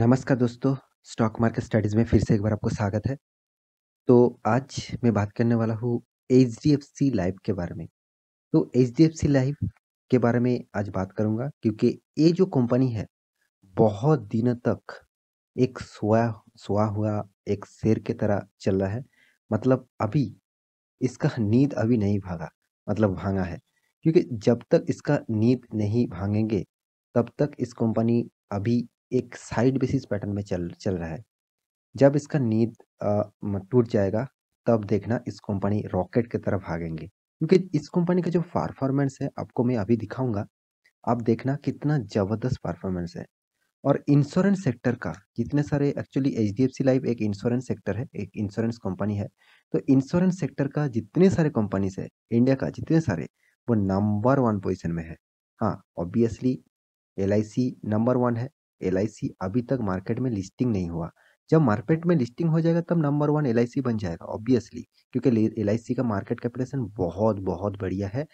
नमस्कार दोस्तों stock market studies में फिर से एक बार आपको स्वागत है तो आज मैं बात करने वाला हूँ H D F C life के बारे में तो H D F C life के बारे में आज बात करूँगा क्योंकि ये जो कंपनी है बहुत दिनों तक एक सोया सोया हुआ एक शेर की तरह चल रहा है मतलब अभी इसका नींद अभी नहीं भागा मतलब भांगा है क्योंकि जब तक इसका नींद नहीं भांगेंगे तब तक इस कंपनी अभी एक साइड बेसिस पैटर्न में चल चल रहा है जब इसका नींद टूट जाएगा तब देखना इस कंपनी रॉकेट की तरफ भागेंगे क्योंकि इस कंपनी का जो परफॉर्मेंस है आपको मैं अभी दिखाऊंगा आप देखना कितना ज़बरदस्त परफॉर्मेंस है और इंश्योरेंस सेक्टर का जितने सारे actually H D F C life एक इंश्योरेंस सेक्टर है एक इंश्योरेंस कंपनी है तो इंश्योरेंस सेक्टर का जितने सारे कंपनीज है इंडिया का जितने सारे वो नंबर वन पोजिशन में है हाँ obviously L I C number one है एल अभी तक मार्केट में लिस्टिंग नहीं हुआ जब मार्केट में लिस्टिंग हो जाएगा तब नंबर वन एल बन जाएगा ऑब्वियसली क्योंकि एल का मार्केट कैपिटेशन बहुत बहुत बढ़िया है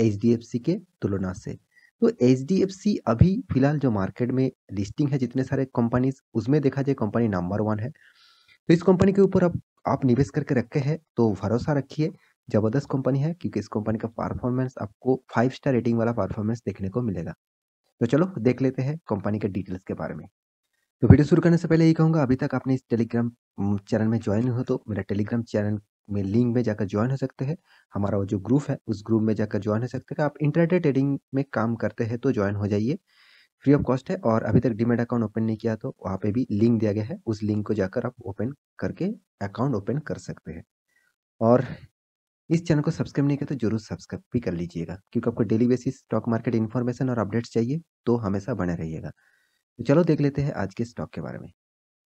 एच के तुलना से तो एच अभी फिलहाल जो मार्केट में लिस्टिंग है जितने सारे कंपनीज उसमें देखा जाए कंपनी नंबर वन है तो इस कंपनी के ऊपर आप आप निवेश करके रखे हैं तो भरोसा रखिए ज़बरदस्त कंपनी है क्योंकि इस कंपनी का परफॉर्मेंस आपको फाइव स्टार रेटिंग वाला परफॉर्मेंस देखने को मिलेगा तो चलो देख लेते हैं कंपनी के डिटेल्स के बारे में तो वीडियो शुरू करने से पहले यही कहूँगा अभी तक आपने इस टेलीग्राम चैनल में ज्वाइन हो तो मेरा टेलीग्राम चैनल में लिंक में जाकर ज्वाइन हो सकते हैं हमारा वो जो ग्रुप है उस ग्रुप में जाकर ज्वाइन हो सकते हैं आप इंटरनेट ट्रेडिंग में काम करते हैं तो ज्वाइन हो जाइए फ्री ऑफ कॉस्ट है और अभी तक डीमेट अकाउंट ओपन नहीं किया तो वहाँ पे भी लिंक दिया गया है उस लिंक को जाकर आप ओपन करके अकाउंट ओपन कर सकते हैं और इस चैनल को सब्सक्राइब नहीं किया तो जरूर सब्सक्राइब भी कर लीजिएगा क्योंकि आपको daily basis stock market information और अपडेट्स चाहिए तो हमेशा बने रहिएगा तो चलो देख लेते हैं आज के स्टॉक के बारे में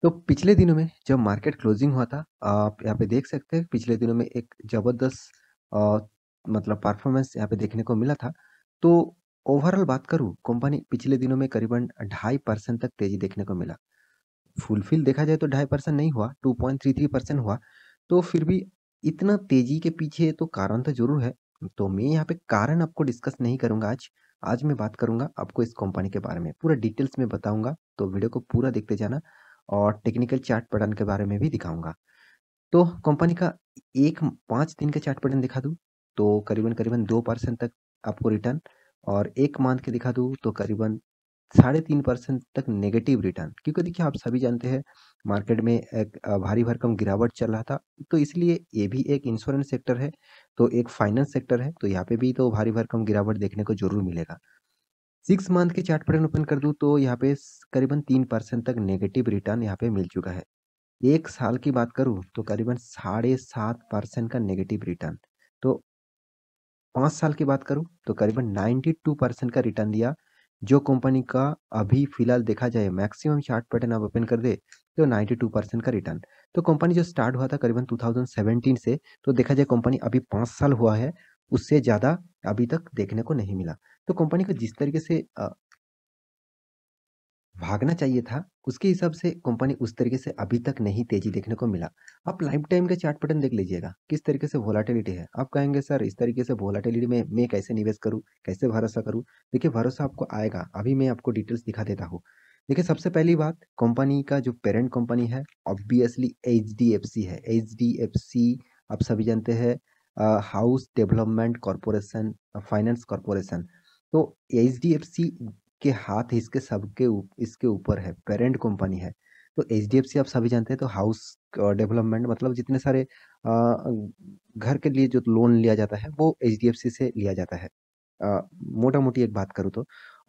तो पिछले दिनों में जब मार्केट क्लोजिंग हुआ था आप यहाँ पे देख सकते हैं पिछले दिनों में एक ज़बरदस्त मतलब परफॉर्मेंस यहाँ पे देखने को मिला था तो ओवरऑल बात करूँ कंपनी पिछले दिनों में करीबन ढाई परसेंट तक तेजी देखने को मिला फुलफिल देखा जाए तो ढाई परसेंट नहीं हुआ two point three three percent हुआ तो फिर भी इतना तेजी के पीछे तो कारण तो जरूर है तो मैं यहाँ पे कारण आपको डिस्कस नहीं करूँगा आज आज मैं बात करूँगा आपको इस कंपनी के बारे में पूरा डिटेल्स में बताऊँगा तो वीडियो को पूरा देखते जाना और टेक्निकल चार्ट पैटर्न के बारे में भी दिखाऊंगा तो कंपनी का एक पाँच दिन का चार्ट पैटर्न दिखा दूँ तो करीबन करीबन दो परसेंट तक आपको रिटर्न और एक मंथ के दिखा दूँ तो करीबन साढ़े तीन परसेंट तक नेगेटिव रिटर्न क्योंकि देखिए आप सभी जानते हैं मार्केट में एक भारी भरकम गिरावट चल रहा था तो इसलिए ये भी एक इंश्योरेंस सेक्टर है तो एक फाइनेंस सेक्टर है तो यहाँ पे भी तो भारी भरकम गिरावट देखने को जरूर मिलेगा सिक्स मंथ के चार्ट पैटर्न ओपन कर दूँ तो यहाँ पे करीबन तीन परसेंट तक नेगेटिव रिटर्न यहाँ पे मिल चुका है एक साल की बात करूँ तो करीबन साढ़े सात परसेंट का नेगेटिव रिटर्न तो पाँच साल की बात करूँ तो करीबन नाइन्टी टू परसेंट का रिटर्न दिया जो कंपनी का अभी फिलहाल देखा जाए मैक्सिमम चार्ट पैटर्न आप ओपन कर दे तो 92 परसेंट का रिटर्न तो कंपनी जो स्टार्ट हुआ था करीबन 2017 से तो देखा जाए कंपनी अभी पाँच साल हुआ है उससे ज़्यादा अभी तक देखने को नहीं मिला तो कंपनी को जिस तरीके से भागना चाहिए था उसके हिसाब से कंपनी उस तरीके से अभी तक नहीं तेजी देखने को मिला आप लाइफ टाइम का चार्ट पैटर्न देख लीजिएगा किस तरीके से वोलाटिलिटी है आप कहेंगे सर इस तरीके से वोलाटिलिटी में मैं कैसे निवेश करूँ कैसे भरोसा करूँ देखिए भरोसा आपको आएगा अभी मैं आपको डिटेल्स दिखा देता हूँ देखिए सबसे पहली बात कंपनी का जो पेरेंट कंपनी है ऑब्वियसली एच है एच आप सभी जानते हैं house development corporation finance corporation तो एच इसके हाथ इसके सबके इसके ऊपर है पेरेंट कंपनी है तो एच आप सभी जानते हैं तो हाउस डेवलपमेंट मतलब जितने सारे घर के लिए जो लोन लिया जाता है वो एच से लिया जाता है मोटा मोटी एक बात करूँ तो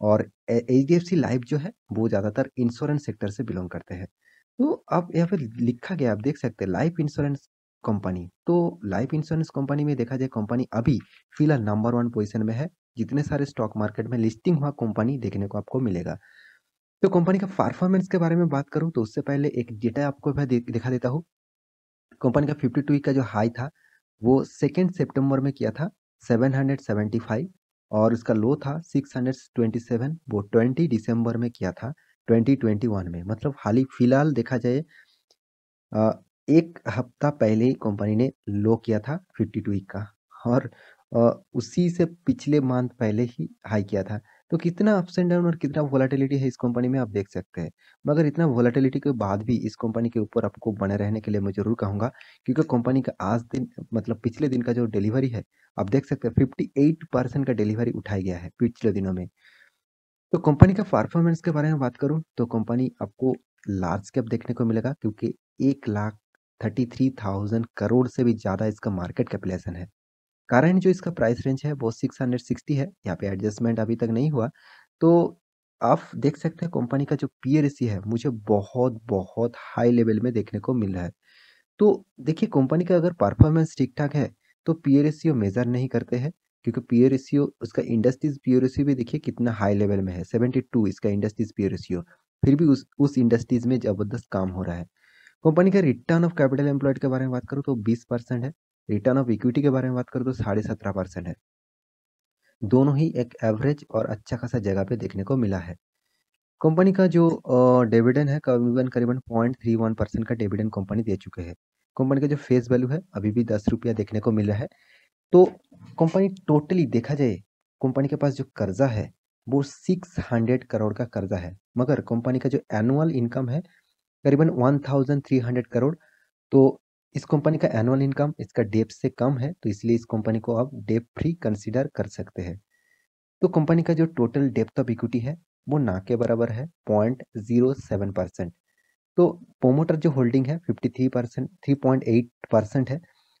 और एच डी लाइफ जो है वो ज़्यादातर इंश्योरेंस सेक्टर से बिलोंग करते हैं तो अब यहाँ पे लिखा गया आप देख सकते हैं लाइफ इंश्योरेंस कंपनी तो लाइफ इंश्योरेंस कंपनी में देखा जाए कंपनी अभी फिलहाल नंबर वन पोजीशन में है जितने सारे स्टॉक मार्केट में लिस्टिंग हुआ कंपनी देखने को आपको मिलेगा तो कंपनी का परफॉर्मेंस के बारे में बात करूं तो उससे पहले एक डेटा आपको मैं दिखा देता हूँ कंपनी का फिफ्टी टू e का जो हाई था वो सेकेंड सेप्टेम्बर में किया था 775 और उसका लो था 627 वो 20 दिसंबर में किया था 2021 में मतलब हाल ही फिलहाल देखा जाए एक हफ्ता पहले ही कंपनी ने लो किया था 52 वीक e का और उसी से पिछले मंथ पहले ही हाई किया था। तो कितना अप्स एंड डाउन और कितना वोलाटिलिटी है इस कंपनी में आप देख सकते हैं। मगर इतना वोलाटिलिटी के बाद भी इस कंपनी के ऊपर आपको बने रहने के लिए मैं ज़रूर कहूँगा क्योंकि कंपनी का आज दिन मतलब पिछले दिन का जो डिलीवरी है, आप देख सकते हैं 58% का डिलीवरी उठाया गया है पिछले दिनों में। तो कंपनी का परफॉर्मेंस के बारे में बात करूँ तो कंपनी आपको लार्ज कैप देखने को मिलेगा क्योंकि थाउजेंड करोड़ से भी ज़्यादा इसका मार्केट कैपिटलाइजेशन है। कारण जो इसका प्राइस रेंज है वो 660 है यहाँ पे एडजस्टमेंट अभी तक नहीं हुआ तो आप देख सकते हैं कंपनी का जो पी है मुझे बहुत बहुत हाई लेवल में देखने को मिल रहा है तो देखिए कंपनी का अगर परफॉर्मेंस ठीक ठाक है तो पी रेशियो मेज़र नहीं करते हैं क्योंकि पी रेशियो उसका इंडस्ट्रीज पी भी देखिए कितना हाई लेवल में है सेवेंटी टू इसका इंडस्ट्रीज पी फिर भी उस उस इंडस्ट्रीज में ज़बरदस्त काम हो रहा है कंपनी का रिटर्न ऑफ कैपिटल एम्प्लॉयड के बारे में बात करूँ तो बीस परसेंट है रिटर्न ऑफ इक्विटी के बारे में बात करें तो साढ़े सत्रह परसेंट है दोनों ही एक एवरेज और अच्छा खासा जगह पे देखने को मिला है कंपनी का जो डिविडेंड है करीबन करीबन पॉइंट थ्री वन परसेंट का डिविडेंड कंपनी दे चुके हैं कंपनी का जो फेस वैल्यू है अभी भी दस रुपया देखने को मिला है तो कंपनी टोटली देखा जाए कंपनी के पास जो कर्जा है वो सिक्स हंड्रेड करोड़ का कर्जा है मगर कंपनी का जो एनुअल इनकम है करीबन one thousand three hundred crore तो इस कंपनी का एनुअल इनकम इसका डेप से कम है तो इसलिए इस कंपनी को आप डेप फ्री कंसिडर कर सकते हैं तो कंपनी का जो टोटल डेप्थ ऑफ इक्विटी है वो ना के बराबर है पॉइंट जीरो सेवन परसेंट तो प्रोमोटर जो होल्डिंग है fifty three percent three point eight percent है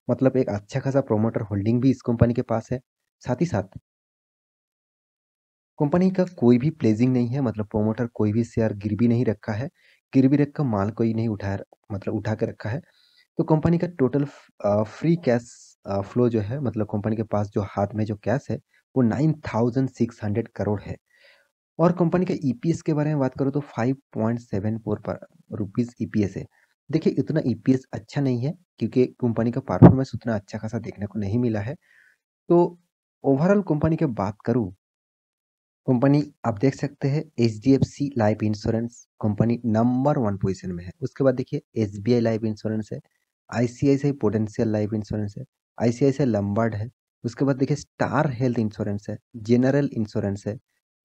मतलब एक अच्छा खासा प्रोमोटर होल्डिंग भी इस कंपनी के पास है साथ ही साथ कंपनी का कोई भी प्लेजिंग नहीं है मतलब प्रोमोटर कोई भी शेयर गिरवी नहीं रखा है गिरवी रखकर माल कोई नहीं उठा मतलब उठा के रखा है तो कंपनी का टोटल फ्री कैश फ्लो जो है मतलब कंपनी के पास जो हाथ में जो कैश है वो nine thousand six hundred crore है और कंपनी का ईपीएस के बारे में बात करो तो five point seven four rupees ई है देखिए इतना ई अच्छा नहीं है क्योंकि कंपनी का परफॉर्मेंस उतना अच्छा खासा देखने को नहीं मिला है तो ओवरऑल कंपनी की बात करूँ कंपनी आप देख सकते हैं H D F C life insurance company number one position में है उसके बाद देखिए S B I life insurance है आईसीआईसीआई पोटेंशियल लाइफ इंश्योरेंस है आईसीआईसीआई लंबार्ड है उसके बाद देखिए स्टार हेल्थ इंश्योरेंस है जनरल इंश्योरेंस है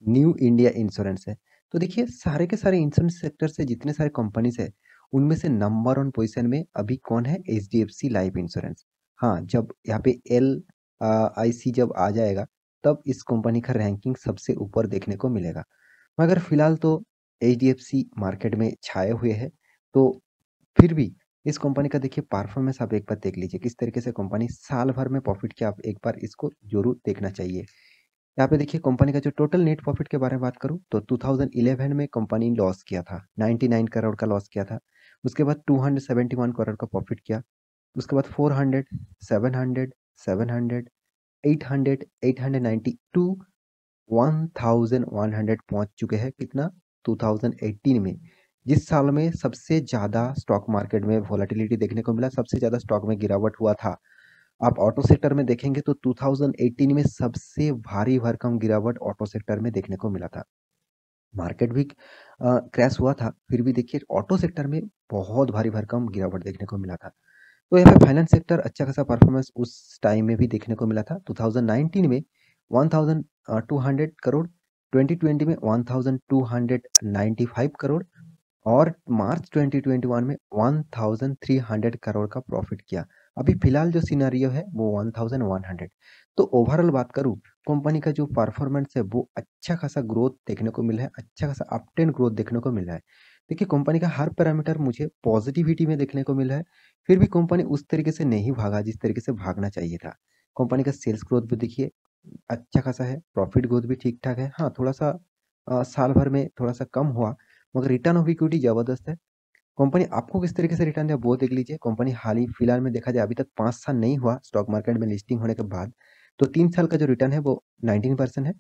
न्यू इंडिया इंश्योरेंस है तो देखिए सारे के सारे इंश्योरेंस सेक्टर से जितने सारे कंपनीज है उनमें से नंबर वन पोजिशन में अभी कौन है H D F C life insurance हाँ जब यहाँ पे एल आई सी जब आ जाएगा तब इस कंपनी का रैंकिंग सबसे ऊपर देखने को मिलेगा मगर फिलहाल तो H D F C market में छाए हुए है तो फिर भी इस कंपनी का देखिए परफॉर्मेंस आप एक बार देख लीजिए किस तरीके से कंपनी साल भर में प्रॉफिट किया आप एक बार इसको जरूर देखना चाहिए यहाँ पे देखिए कंपनी का जो टोटल नेट प्रॉफिट के बारे में बात करूँ तो 2011 में कंपनी लॉस किया था 99 करोड़ का लॉस किया था उसके बाद 271 करोड़ का प्रॉफिट किया उसके बाद 400 700 700 800 892 1100 पहुंच चुके हैं कितना 2018 में जिस साल में सबसे ज़्यादा स्टॉक मार्केट में वॉलेटिलिटी देखने को मिला सबसे ज़्यादा स्टॉक में गिरावट हुआ था आप ऑटो सेक्टर में देखेंगे तो 2018 में सबसे भारी भरकम गिरावट ऑटो सेक्टर में देखने को मिला था मार्केट भी क्रैश हुआ था फिर भी देखिए ऑटो सेक्टर में बहुत भारी भरकम गिरावट देखने को मिला था तो यहाँ पे फाइनेंस सेक्टर अच्छा खासा परफॉर्मेंस उस टाइम में भी देखने को मिला था 2019 में 1200 करोड़ 2020 में 1295 करोड़ और मार्च 2021 में 1300 करोड़ का प्रॉफिट किया अभी फिलहाल जो सिनारियो है वो 1100 तो ओवरऑल बात करूँ कंपनी का जो परफॉर्मेंस है वो अच्छा खासा ग्रोथ देखने को मिला है अच्छा खासा अपटेंड ग्रोथ देखने को मिला है देखिए कंपनी का हर पैरामीटर मुझे पॉजिटिविटी में देखने को मिला है फिर भी कंपनी उस तरीके से नहीं भागा जिस तरीके से भागना चाहिए था कंपनी का सेल्स ग्रोथ भी देखिए अच्छा खासा है प्रॉफिट ग्रोथ भी ठीक ठाक है हाँ थोड़ा सा आ, साल भर में थोड़ा सा कम हुआ मगर रिटर्न ऑफ इक्विटी जबरदस्त है कंपनी आपको किस तरीके से रिटर्न दे वो देख लीजिए कंपनी हाल ही फिलहाल में देखा जाए अभी तक पाँच साल नहीं हुआ स्टॉक मार्केट में लिस्टिंग होने के बाद तो तीन साल का जो रिटर्न है वो नाइनटीन परसेंट है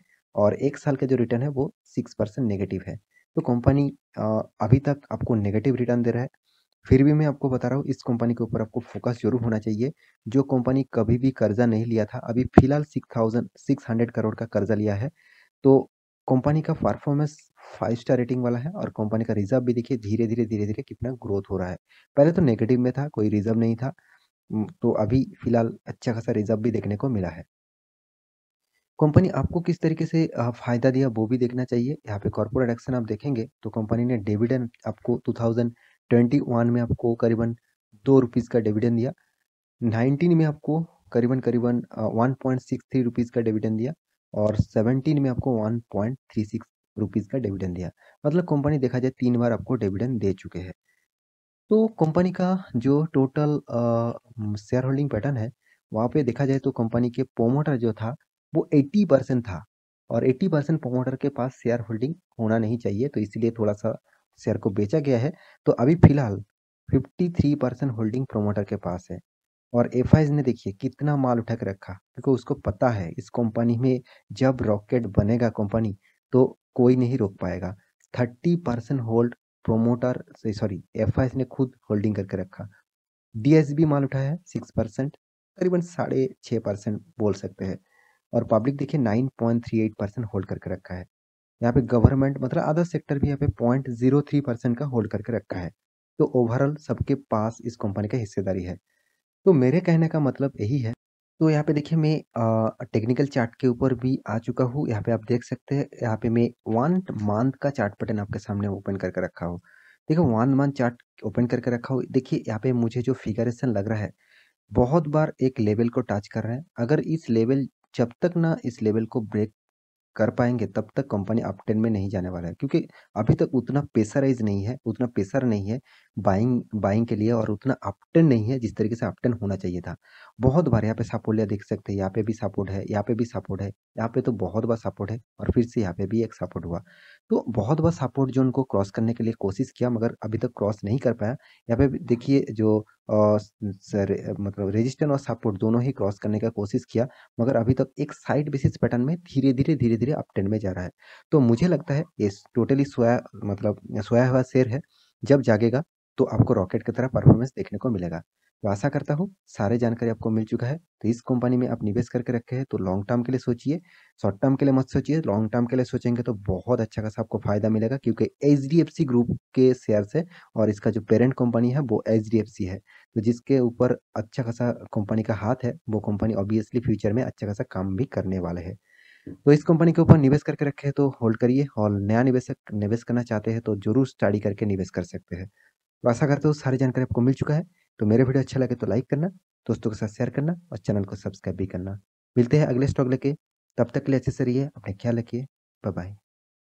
और एक साल का जो रिटर्न है वो सिक्स परसेंट नेगेटिव है तो कंपनी अभी तक आपको नेगेटिव रिटर्न दे रहा है फिर भी मैं आपको बता रहा हूँ इस कंपनी के ऊपर आपको फोकस जरूर होना चाहिए जो कंपनी कभी भी कर्जा नहीं लिया था अभी फिलहाल six thousand six hundred crore का कर्जा लिया है तो कंपनी का परफॉर्मेंस फाइव स्टार रेटिंग वाला है और कंपनी का रिजर्व भी देखिए धीरे धीरे धीरे धीरे कितना ग्रोथ हो रहा है पहले तो नेगेटिव में था कोई रिजर्व नहीं था तो अभी फिलहाल अच्छा खासा रिजर्व भी देखने को मिला है कंपनी आपको किस तरीके से फायदा दिया वो भी देखना चाहिए यहाँ पे कॉर्पोरेट एक्शन आप देखेंगे तो कंपनी ने डिविडेंड आपको 2021 में आपको करीबन दो रुपीज़ का डिविडेंड दिया 19 में आपको करीबन करीबन वन रुपीज़ का डिविडेंड दिया और सेवनटीन में आपको one point three six rupees का डिविडेंड दिया मतलब कंपनी देखा जाए तीन बार आपको डिविडेंड दे चुके हैं तो कंपनी का जो टोटल शेयर होल्डिंग पैटर्न है वहाँ पे देखा जाए तो कंपनी के प्रोमोटर जो था वो 80 परसेंट था और 80 परसेंट प्रोमोटर के पास शेयर होल्डिंग होना नहीं चाहिए तो इसीलिए थोड़ा सा शेयर को बेचा गया है तो अभी फिलहाल थ्री परसेंट होल्डिंग प्रोमोटर के पास है और एफ ने देखिए कितना माल उठा के रखा क्योंकि उसको पता है इस कंपनी में जब रॉकेट बनेगा कंपनी तो कोई नहीं रोक पाएगा थर्टी परसेंट होल्ड प्रोमोटर से सॉरी एफ ने खुद होल्डिंग करके रखा डी माल उठाया है सिक्स परसेंट करीबन साढ़े छः परसेंट बोल सकते हैं और पब्लिक देखिए nine point three eight percent hold करके रखा है यहाँ पे गवर्नमेंट मतलब अदर सेक्टर भी यहाँ पे पॉइंट जीरो थ्री परसेंट का होल्ड करके रखा है तो ओवरऑल सबके पास इस कंपनी का हिस्सेदारी है तो मेरे कहने का मतलब यही है तो यहाँ पे देखिए मैं टेक्निकल चार्ट के ऊपर भी आ चुका हूँ यहाँ पे आप देख सकते हैं यहाँ पे मैं वन मंथ का चार्ट पैटर्न आपके सामने ओपन करके रखा हूँ देखो वन मंथ चार्ट ओपन करके रखा हो देखिए यहाँ पे मुझे जो फिगरेशन लग रहा है बहुत बार एक लेवल को टच कर रहे हैं अगर इस लेवल जब तक ना इस लेवल को ब्रेक कर पाएंगे तब तक कंपनी अपटेन में नहीं जाने वाला है क्योंकि अभी तक उतना प्रेशराइज नहीं है उतना प्रेशर नहीं है बाइंग बाइंग के लिए और उतना अपटन नहीं है जिस तरीके से अपटेन होना चाहिए था। बहुत बार यहाँ पे सपोर्ट लिया देख सकते हैं, यहाँ पे भी सपोर्ट है यहाँ पे भी सपोर्ट है, यहाँ पे तो बहुत बार सपोर्ट है और फिर से यहाँ पे भी एक सपोर्ट हुआ। तो बहुत बार सपोर्ट जो उनको क्रॉस करने के लिए कोशिश किया मगर अभी तक क्रॉस नहीं कर पाया। यहाँ पे देखिए जो सर मतलब रेजिस्टेंस और सपोर्ट दोनों ही क्रॉस करने का कोशिश किया मगर अभी तक एक साइड बेसिस पैटर्न में धीरे-धीरे, धीरे-धीरे अपटेन में जा रहा है। तो मुझे लगता है ये टोटली सोया मतलब सोया हुआ शेयर है, जब जागेगा तो आपको रॉकेट की तरह परफॉर्मेंस देखने को मिलेगा तो आशा करता हूँ सारे जानकारी आपको मिल चुका है तो इस कंपनी में आप निवेश करके रखे हैं तो लॉन्ग टर्म के लिए सोचिए शॉर्ट टर्म के लिए मत सोचिए लॉन्ग टर्म के लिए सोचेंगे तो बहुत अच्छा खासा आपको फायदा मिलेगा क्योंकि एच ग्रुप के शेयर है और इसका जो पेरेंट कंपनी है वो एच है तो जिसके ऊपर अच्छा खासा कंपनी का हाथ है वो कंपनी ऑब्वियसली फ्यूचर में अच्छा खासा काम भी करने वाले है तो इस कंपनी के ऊपर निवेश करके रखे हैं तो होल्ड करिए और नया निवेशक निवेश करना चाहते हैं तो जरूर स्टडी करके निवेश कर सकते हैं तो आशा करते हो सारी जानकारी आपको मिल चुका है तो मेरे वीडियो अच्छा लगे तो लाइक करना दोस्तों के साथ शेयर करना और चैनल को सब्सक्राइब भी करना मिलते हैं अगले स्टॉक लेके तब तक के लिए अच्छे से रहिए अपने ख्याल रखिए बाय